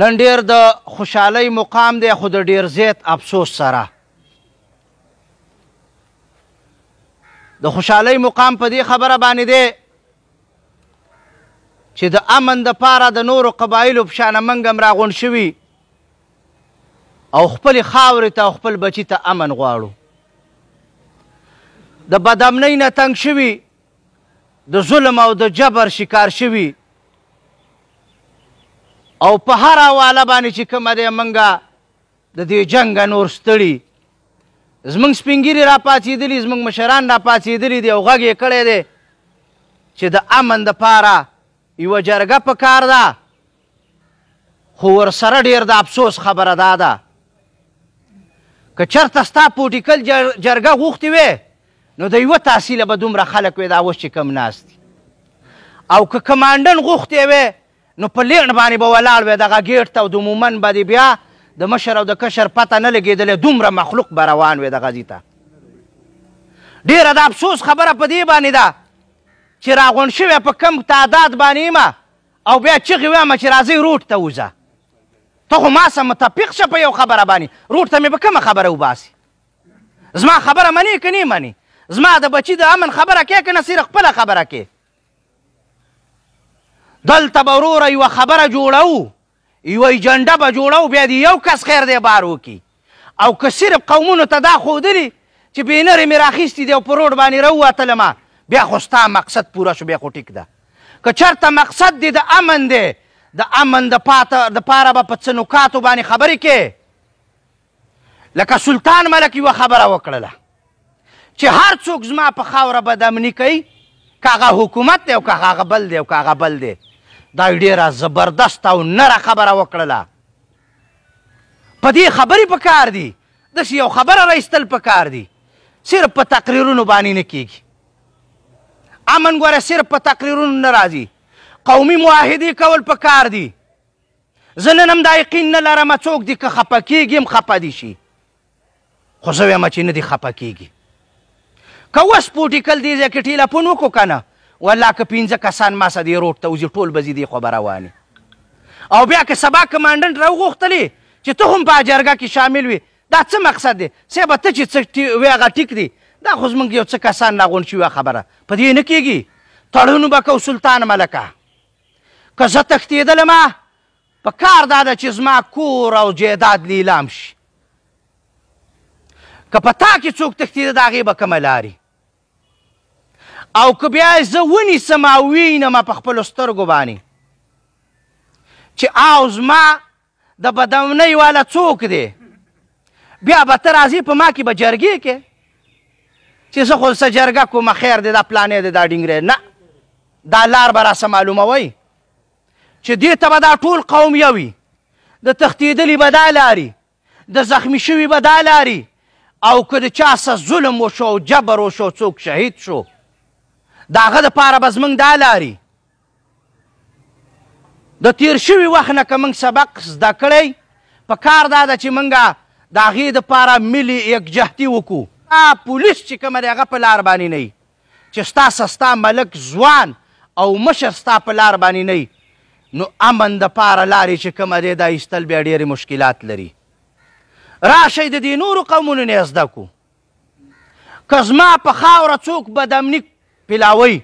نن ډیر د خوشحالی مقام دی خو د ډیر زیات افسوس سره د خوشحالی مقام په دې خبره باندې دی چې د امن د پاره د نورو قبایلو په شان منګم راغون شوي او خپل خاورې ته خپل بچی ته امن غواړو د بدامنۍ نه تنگ شوي د ظلم او د جبر شکار شوي او په هر حواله باندې چې کومه دی منګه د دې جنګ نور ستړي زمونږ سپینګیري را پاتېدلي زمونږ مشران را پاتېدلي دي او غږ یې کړی دی چې د امن دپاره یوه جرګه په کار ده خو ورسره ډېر د افسوس خبره دا ده که چېرته ستا پوټیکل جرګه غوښتې وې نو د یوه تحصیله به دومره خلک وې دا اوس چې کم ناست او که کمانډن غوښتې وې نو په لینډ باندې به ولاړ وې دغه ګیټ ته او د مومن باندې بیا د مشر او د کشر پته نه لګېدلې دومره مخلوق به روان وې دغه ځي ته ډېره د افسوس خبره په دې باندې ده چې راغونډ شوی په کم تعداد باندې یم او بیا چغې ویمه چې راځئ روټ ته وځه ته خو ما سه متفق شه په یو خبره باندې روټ ته مې به کومه خبره وباسي زما خبره منې که نه منې زما د بچي د امن خبره کې که نه صرف خپله خبره کې دلته به وروره یوه خبره جوړو یوه ایجنډه به جوړو بیا د یو کس خیر دی بار وکړي او که صرف قومونو ته دا ښودلي چې بینرې مې راخیستې دی او په روډ باندې راووتلم بیا خو ستا مقصد پوره شو بیا خو ټیک ده که چېرته مقصد دی د امن دی د امن د پاته د پاره به په څه نکاتو باندې خبرې کې لکه سلطان ملک یوه خبره وکړله چې هر څوک زما په خاوره بدامني کوي که هغه حکومت دی او که هغه بل دی او که هغه بل دی دا ډیره زبردست او نره خبره وکړله په دې خبرې په کار دي داسې یو خبره رایستل په کار دي صرف په تقریرونو باندې نه کیږي امن ګوره صرف په تقریرونو نه راځي قومي معاهدې کول په کار دي زه نن هم دا یقین نه لرم څوک دي که خفه کیږي هم خفه دي شي خو زه وایم چې نه دي خفه کیږي که اوس پوټیکل دې ځای کې ټیلفون وکړو که نه والله که پنځه کسان ما سه دې روټ ته وځي ټول به ځي دې خو به روانې او بیا که سبا کمانډنټ راوغوښتلې چې ته هم په جرګه کې شامل وي دا څه مقصد دی صیبه ته چې څه وی هغه ټیک دی دا خو زموږ یو څه کسان راغونډ شوي خبره په دې نه کېږي تړون به کو سلطان ملکه که زه تښتېدلم په کار دا ده چې زما کور او جیداد لیلام شي که په تا کې څوک تښتېده د هغې به کومه لارې او که بیا زه ونیسم او وینم په خپلو سترګو باندې چې او زما د بدونۍ والا څوک دی بیا به ته راځې په ما کې به جرګې کې چې زه خو څه جرګه کومه خیر دی دا پلانې دی دا ډینګری نه دا لار به راسه معلوموئ چې دې ته به دا ټول قوم یو وي د تښتېدلي به دا لاري د زخمي شوي به دا لاري او که د چا څه ظلم وشو او جبر وشو څوک شهید شو د هغه دپاره به زموږ دا لاري د تیر شوي وخت نه که موږ سبق زده کړی په کار دا ده چې موږ د هغې دپاره ملي یکجهتي وکړو پولیس چې کومه دی هغه په لار باندې نه چې ستا ستا ملک ځوان او مشر ستا په لار باندې نه نو امن د پاره لارې چې کومه دی دا ایستل بیا ډېرې مشکلات لري راشئ د دې نورو قومونو نه یې زده کړو که زما په خاوره څوک بدامني پیلاوي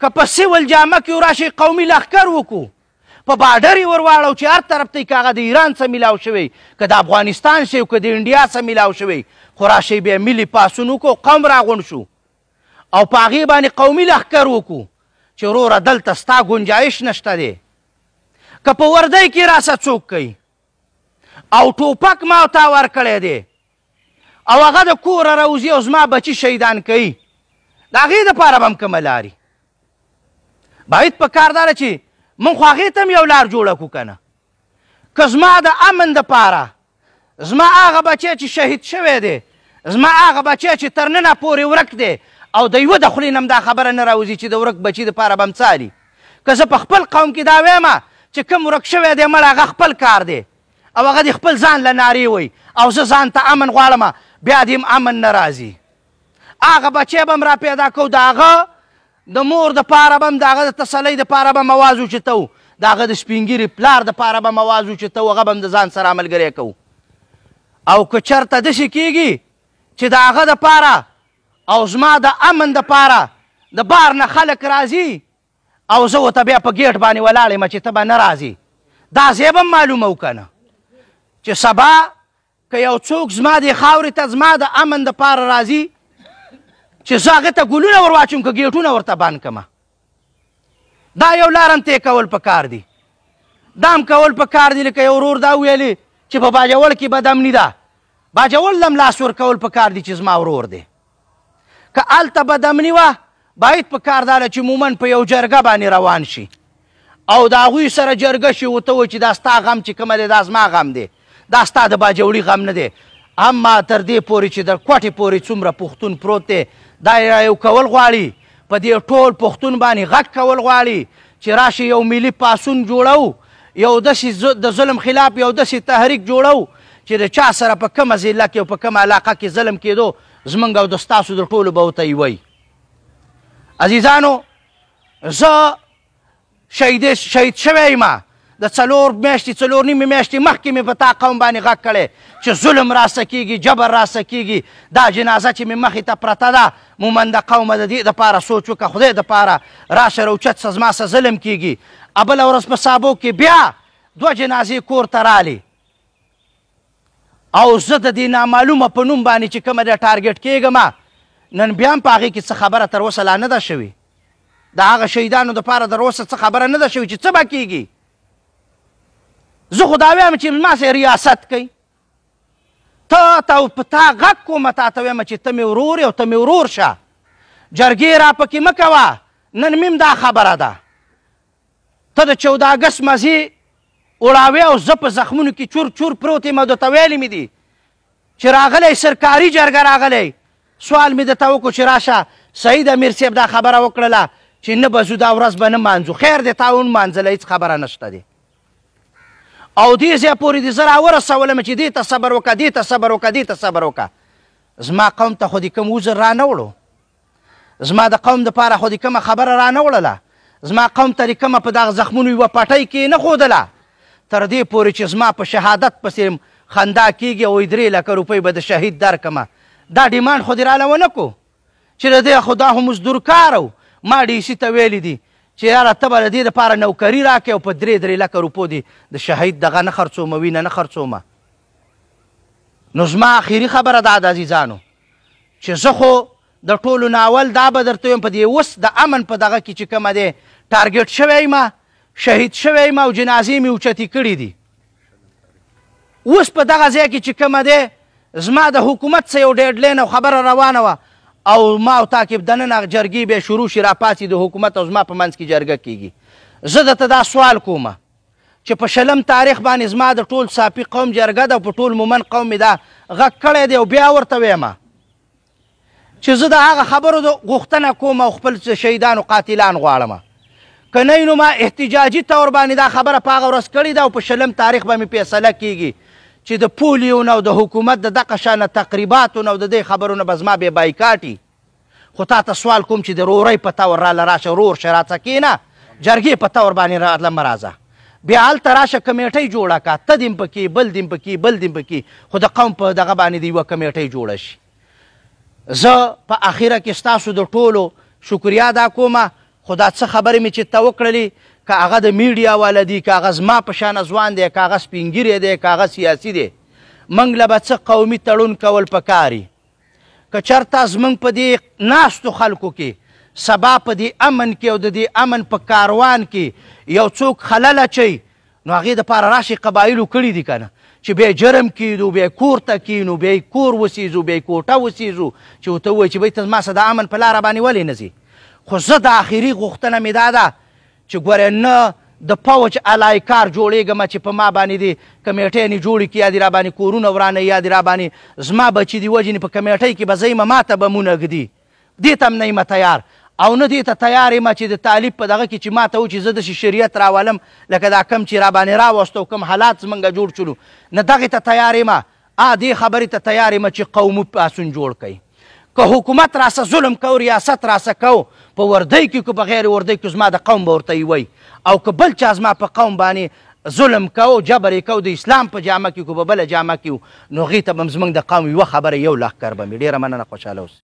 که په سیول جامه کې راشي قومي لښکر وکړو په بارډر یې ورواړو چې هر طرف ته کاغه د ایران څخه میلاو شوی که د افغانستان شي که د انډیا څخه میلاو شوی خو راشي بیا ملي پاسونو کو قوم راغونډ شو او په هغې باندې قومي لښکر وکړو چې وروره دلته ستا ګنجایش نشته دی که په وردی کې راسه څوک کوي او ټوپک ما تا ورکړی دی او هغه د کوره راوځي او زما بچي شهیدان کوي د هغې دپاره به هم کومه لارې باید په کار داره چې موږ خو هغې ته هم یو لار جوړه کړو که نه که زما د امن دپاره زما هغه بچی چې شهید شوی دی زما هغه بچی چې تر ننه پورې ورک دی او د یوه د خولې نه هم دا خبره نه راوځي چې د ورک بچي دپاره به هم څه که زه په خپل قوم کې دا ویمه چې کوم ورک شوی دی مړ هغه خپل کار دی او هغه د خپل ځان له نارې وي او زه ځان ته امن غواړم بیا دې هم امن نه راځي هغه بچی به م را پیدا کو د هغه د مور د پاره به م د هغه د تسلۍ د پاره به م اواز اوچته و د هغه د سپینګیري پلار د پاره به م اواز اوچته و هغه به م د ځان سره ملګری کوو او که چېرته داسې کیږي چې د هغه د پاره او زما د امن د پاره د بار نه خلک راځي او زه ورته بیا په ګیټ باندې ولاړ یم چې ته به نه راځې دا ځای به معلومه که نه چې سبا که یو څوک زما دې خاورې ته زما د امن دپاره راځي چې زه هغه ته ګلونه ور واچوم که ګیټونه ورته بند کړم دا یو لار هم کول په کار دي دا هم کول په کار دي لکه یو ورور دا ویلې چې په باجوړ کې بدامني ده باجوړ لم لاس ورکول په کار دي چې زما ورور دی که هلته بدامني وه باید په کار داله چې مومن په یو جرګه باندې روان شي او د هغوی سره جرګه شي ورته وایي چې دا ستا غم چې کومه دی دا زما غم دی دا ستا د باجوړي غم نه دی اما تر دې پورې چې د کوټې پورې څومره پښتون پروت دی دا یو کول غواړي په دې ټول پښتون باندې غټ کول غواړي چې راشي یو ملي پاسون جوړو یو داسې د ظلم خلاف یو داسې تحریک جوړو چې د چا سره په کومه ضلع کې او په کومه علاقه کې ظلم کېدو زمونږ او د ستاسو د ټولو به ورته وی عزیزانو زه شهید شوی یم د څلور میاشتې څلور نیمې میاشتې مخکې مې په تا قوم باندې غږ کړی چې ظلم راسه کیږي جبر راسه کیږي دا جنازه چې مې مخې ته پرته ده مومنده قومه د دې دپاره سوچ وکړه خدای دپاره راشه روچت سه زما سه ظلم کیږي ابله ورځ په سابو کې بیا دوه جنازې کور ته رالې او زه د دې نامعلومه په نوم باندې چې کومه ده ټارګټ کیږم نن بیا هم په هغې کې څه خبره تر اوسه لا نه ده شوې د هغه شهیدانو دپاره در اوسه څه خبره نه ده شوې چې څه به کیږي زه خو دا وایم چې ما سره ریاست کوي ته ته په تا غږ کوم تا ته وایم چې ته مې ورور او ته مې ورور شه جرګې را پکې مه کوه نن میم دا خبره ده ته د چوده اګست مزي وړاوې او زه په زخمونو کې چور چور پروت یم او درته ویلې مې دي چې راغلی سرکاري جرګه راغلی سوال مې درته وکړو چې راشه سعید امیر صاحب دا خبره وکړله چې نه به زو دا ورځ به نه مانځو خیر دی تا ون مانځله هېڅ خبره نشته دی او دې ځای پورې دې زه راورسولم چې دې ته صبر وکړه دې ته صبر وکړه دې ته صبر وکړه زما قوم ته خو دې کوم عذر را نه وړو زما د قوم دپاره خو دې کومه خبره را نه وړله زما قوم ته دې کومه په دغه زخمونو یوه پټۍ کې نه ښودله تر دې پورې چې زما په شهادت پسې خندا کېږي او درې لکه روپۍ به د شهید درکمه دا ډیمانډ خو دې راله ونه کړو چې د دې خو دا خو مزدور کار ما ډي سي ته ویلي دي چې یاره ته به د دې دپاره نوکري راکړې او په درې درې لکه روپو دې د شهید دغه نه خرڅومه وینه نه خرڅومه نو زما آخري خبره دا د عزیزانو چې زه خو د ټولو نه اول دا به درته ویم په دې اوس د امن په دغه کې چې کومه دی ټارګېټ شوی ما شهید شوی ما او جنازې مې اوچتې کړي دي اوس په دغه ځای کې چې کومه دی زما د حکومت څخه یو ډیډلاین او خبره روانه وه او ما او تا کې دننه جرګې به شروع شي راپاتې د حکومت او زما په منځ کې جرګه کیږي زه درته دا سوال کوم چې په شلم تاریخ باندې زما د ټول ساپي قوم جرګه ده او په ټول مومن قوم مې دا غږ کړی دی او بیا ورته ویمه چې زه د هغه خبرو د غوښتنه کوم او خپل شهیدان او قاتلان غواړم که نه نو ما احتجاجي طور باندې دا خبره په هغه ورځ کړې ده او په شلم تاریخ به مې فیصله کیږي چې د پولیو نو د حکومت د دغه شانه تقریباتو نو د دې خبرونو به زما بې بایکاټي خو تا ته سوال کوم چې د رورۍ په تور راله راشه رور شه راڅه کښېنه جرګې په تور باندې راله مه راځه بیا هلته راشه کمیټۍ جوړه کا ته دې م پکې بل دې م پکې بل دې م پکې خو د قوم په دغه باندې د یوه کمیټۍ جوړه شي زه په اخیره کې ستاسو د ټولو شکریا ادا کومه خو دا څه خبرې مې چې ته وکړلې که هغه د میډیا والا دی که هغه زما په شانه ځوان دی که هغه سپینګیری دی که هغه سیاسي دی موږ له به څه قومي تړون کول پکاري که چېرته زموږ په دې ناستو خلکو کې سبا په دې امن کې او د دې امن په کاروان کې یو څوک خلل اچوي نو هغې دپاره راشي قبایلو کړي دي که نه چې بیا جرم کیدو بیا کور ته کینو بیا کور وسیزو بیا کوټه وسیزو چې ورته ووایي چې بیا ته زما سه د امن په لاره باندې ولې نه ځي خو زه د آخري غوښتنه مې دا ده چې ګوره نه د پوج الایکار جوړېږم چې په ما باندې دې کمیټې نه جوړې کړي یا دې را باندې کورونه ورانه یا دې را باندې زما بچي دې وژنې په کمیټۍ کې به زه یمه ما ته به مونه ږدي دې ته هم نه یمه تیار او نه دې ته تیار یم چې د طالب په دغه کې چې ما ته و چې زه داسې شریعت راولم لکه دا کم چې را باندې راوستو کم حالات زمونږ جوړ شولو نه دغې ته تیار یم ا دې خبرې ته تیار یم چې قومو پاسون جوړ کړي که حکومت راسه ظلم کو ریاست راسه کو په وردی کې که بغیر وردی کې زما د قوم به ورته وی او که بل چا زما په قوم باندې ظلم کو جبر کو د اسلام په جامه کې که په بله جامه کې نو هغې ته به هم زموږ د قوم یوه خبره یو لاک کار به مې ډېره مننه خوشحاله اوسئ